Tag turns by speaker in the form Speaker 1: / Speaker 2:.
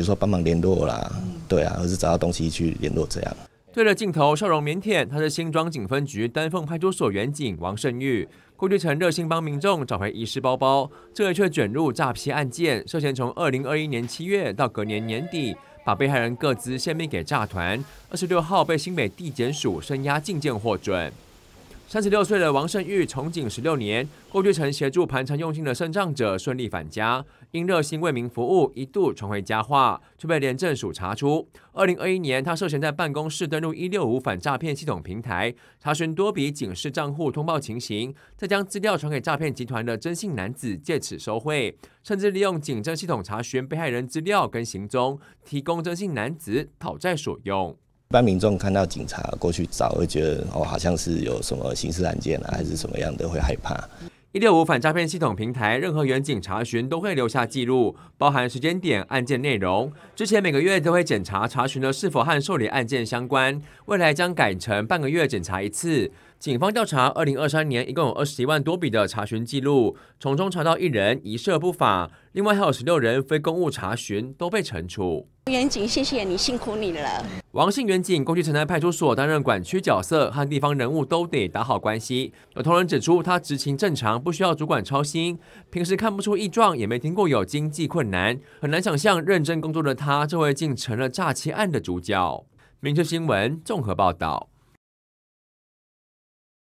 Speaker 1: 比如说帮忙联络啦，对啊，而是找到东西去联络这样。
Speaker 2: 对着镜头笑容腼腆，他是新庄警分局丹凤派出所员警王胜玉，过去曾热心帮民众找回遗失包包，这一却卷入诈骗案件，涉嫌从二零二一年七月到隔年年底，把被害人各资泄密给诈团。二十六号被新北地检署声押禁见获准。三十六岁的王胜玉从警十六年，过去曾协助盘缠用心的胜仗者顺利返家，因热心为民服务，一度传回佳话，却被廉政署查出。二零二一年，他涉嫌在办公室登入一六五反诈骗系统平台，查询多笔警示账户通报情形，再将资料传给诈骗集团的征信男子，借此收贿，甚至利用警政系统查询被害人资料跟行踪，提供征信男子讨债所用。
Speaker 1: 一般民众看到警察过去找，会觉得哦，好像是有什么刑事案件啊，还是什么样的，会害怕。
Speaker 2: 一六五反诈骗系统平台，任何远警查询都会留下记录，包含时间点、案件内容。之前每个月都会检查查询的是否和受理案件相关，未来将改成半个月检查一次。警方调查，二零二三年一共有二十一万多笔的查询记录，从中查到一人疑涉不法，另外还有十六人非公务查询都被惩处。
Speaker 3: 远警，谢谢你，辛苦你了。
Speaker 2: 王姓远警过去曾在派出所担任管区角色，和地方人物都得打好关系。有同仁指出，他执勤正常，不需要主管操心，平时看不出异状，也没听过有经济困难，很难想象认真工作的他，这位竟成了诈欺案的主角。明确新闻综合报道。